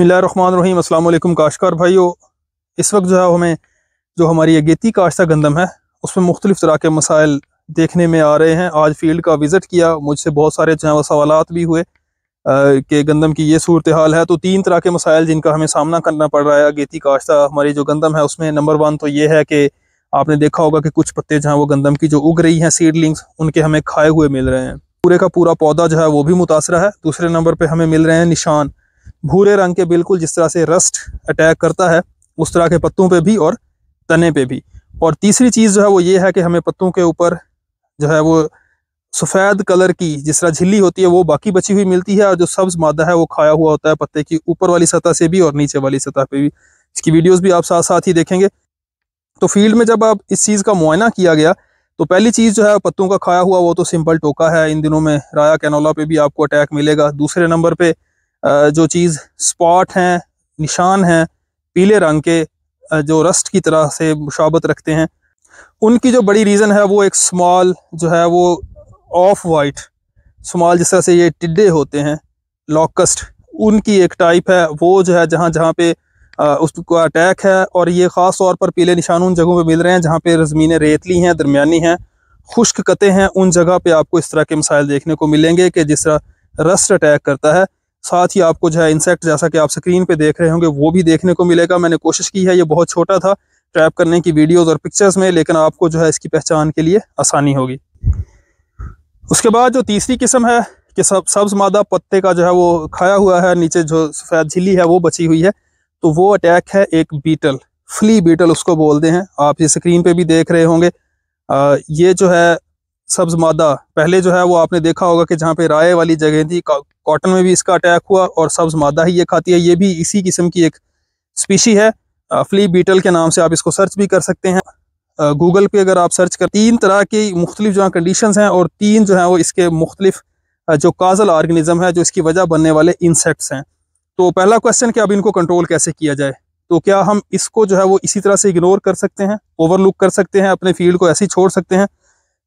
बसमीम अल्लाम काशकार भाइयों इस वक्त जो है हमें जो हमारी अगेती काश्ता गंदम है उसमें मुख्तलिफ़ तरह के मसाइल देखने में आ रहे हैं आज फील्ड का विज़िट किया मुझसे बहुत सारे जो है वह सवाल भी हुए कि गंदम की ये सूरत हाल है तो तीन तरह के मसाइल जिनका हमें सामना करना पड़ रहा है अगेती काश्ता हमारी जो गंदम है उसमें नंबर वन तो ये है कि आपने देखा होगा कि कुछ पत्ते जहाँ वो गंदम की जो उग रही हैं सीडलिंग्स उनके हमें खाए हुए मिल रहे हैं पूरे का पूरा पौधा जो है वो भी मुतासर है दूसरे नंबर पर हमें मिल रहे हैं निशान भूरे रंग के बिल्कुल जिस तरह से रस्ट अटैक करता है उस तरह के पत्तों पे भी और तने पे भी और तीसरी चीज़ जो है वो ये है कि हमें पत्तों के ऊपर जो है वो सफ़ेद कलर की जिस तरह झिल्ली होती है वो बाकी बची हुई मिलती है और जो सब्ज़ मादा है वो खाया हुआ होता है पत्ते की ऊपर वाली सतह से भी और नीचे वाली सतह पर भी इसकी वीडियोज़ भी आप साथ साथ ही देखेंगे तो फील्ड में जब आप इस चीज़ का मुआयना किया गया तो पहली चीज़ जो है पत्तों का खाया हुआ वो तो सिंपल टोका है इन दिनों में राया कैनोला पे भी आपको अटैक मिलेगा दूसरे नंबर पे जो चीज़ स्पॉट हैं निशान हैं पीले रंग के जो रस्ट की तरह से मुशाबत रखते हैं उनकी जो बड़ी रीज़न है वो एक स्मॉल जो है वो ऑफ वाइट स्मॉल जिस तरह से ये टिड्डे होते हैं लॉकस्ट उनकी एक टाइप है वो जो है जहाँ जहाँ पे उसका अटैक है और ये ख़ास तौर पर पीले निशान उन जगहों पे मिल रहे हैं जहाँ पे ज़मीनें रेतली हैं दरमियानी हैं खुश्क कते हैं उन जगह पे आपको इस तरह के मिसाइल देखने को मिलेंगे कि जिस तरह रस्ट अटैक करता है साथ ही आपको जो है इंसेक्ट जैसा कि आप स्क्रीन पे देख रहे होंगे वो भी देखने को मिलेगा मैंने कोशिश की है ये बहुत छोटा था ट्रैप करने की वीडियोस और पिक्चर्स में लेकिन आपको जो है इसकी पहचान के लिए आसानी होगी उसके बाद जो तीसरी किस्म है कि सब सब्ज मादा पत्ते का जो है वो खाया हुआ है नीचे जो सफ़ेद झिल्ली है वो बची हुई है तो वो अटैक है एक बीटल फ्ली बीटल उसको बोलते हैं आप ये स्क्रीन पे भी देख रहे होंगे आ, ये जो है सब्ज मादा पहले जो है वो आपने देखा होगा कि जहाँ पे राय वाली जगह थी कॉटन में भी इसका अटैक हुआ और सब्ज मादा ही ये खाती है ये भी इसी किस्म की एक स्पीशी है फ्ली बीटल के नाम से आप इसको सर्च भी कर सकते हैं गूगल पे अगर आप सर्च कर तीन तरह की मुख्तलिफ जो कंडीशन हैं और तीन जो है वो इसके मुख्तलिफ जो काजल आर्गेनिज्म है जो इसकी वजह बनने वाले इंसेक्ट्स हैं तो पहला क्वेश्चन कि अब इनको कंट्रोल कैसे किया जाए तो क्या हम इसको जो है वो इसी तरह से इग्नोर कर सकते हैं ओवरलुक कर सकते हैं अपने फील्ड को ऐसे ही छोड़ सकते हैं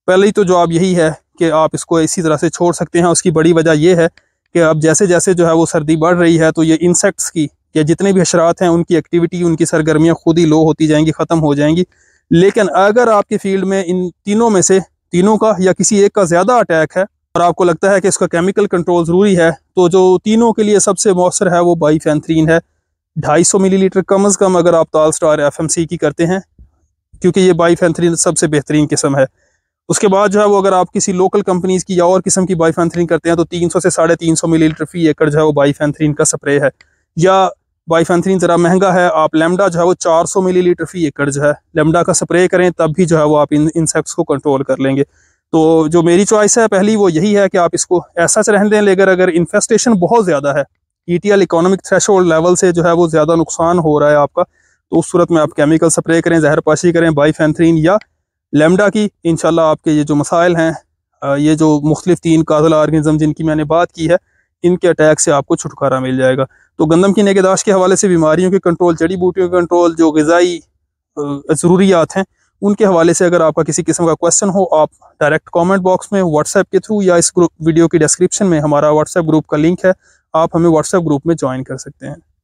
पहले ही तो जवाब यही है कि आप इसको इसी तरह से छोड़ सकते हैं उसकी बड़ी वजह यह है कि अब जैसे जैसे जो है वो सर्दी बढ़ रही है तो ये इंसेक्ट्स की या जितने भी हशरात हैं उनकी एक्टिविटी उनकी सरगर्मियाँ खुद ही लो होती जाएंगी ख़त्म हो जाएंगी लेकिन अगर आपके फील्ड में इन तीनों में से तीनों का या किसी एक का ज़्यादा अटैक है और आपको लगता है कि इसका केमिकल कंट्रोल ज़रूरी है तो जो तीनों के लिए सबसे मौसर है वो बाई फैंथरीन है 250 मिलीलीटर कम अज़ कम अगर आप ताल स्टार एफ की करते हैं क्योंकि ये बाई फैंथरीन सबसे बेहतरीन किस्म है उसके बाद जो है वो अगर आप किसी लोकल कंपनीज की या और किस्म की बाईफेंथरीन करते हैं तो 300 से साढ़े तीन सौ मिली लीटर फी एकड़ जो है वो बाईफेंथरीन का स्प्रे है या बाईफेंथरीन ज़रा महंगा है आप लेमडा जो है वो 400 लीटर फी एकड़ जो है लेमडा का स्प्रे करें तब भी जो है वो आप इन इंसेक्ट्स को कंट्रोल कर लेंगे तो जो मेरी चॉइस है पहली वो यही है कि आप इसको ऐसा रहने दें लेकर अगर इन्फेस्टेशन बहुत ज़्यादा है E T L economic threshold level से जो है वो ज़्यादा नुकसान हो रहा है आपका तो उस सूरत में आप केमिकल स्प्रे करें जहर पाशी करें बाईफेंथरीन या लेमडा की इन आपके ये जो मसाइल हैं ये जो मुख्तलिफ तीन काजल आर्गज़म जिनकी मैंने बात की है इनके अटैक से आपको छुटकारा मिल जाएगा तो गंदम की नगेदाश के हवाले से बीमारियों के कंट्रोल जड़ी बूटियों के कंट्रोल जो गज़ाई ज़रूरियात हैं उनके हवाले से अगर आपका किसी किस्म का क्वेश्चन हो आप डायरेक्ट कमेंट बॉक्स में व्हाट्सएप के थ्रू या इस ग्रुप वीडियो की डिस्क्रिप्शन में हमारा व्हाट्सएप ग्रुप का लिंक है आप हमें व्हाट्सएप ग्रुप में ज्वाइन कर सकते हैं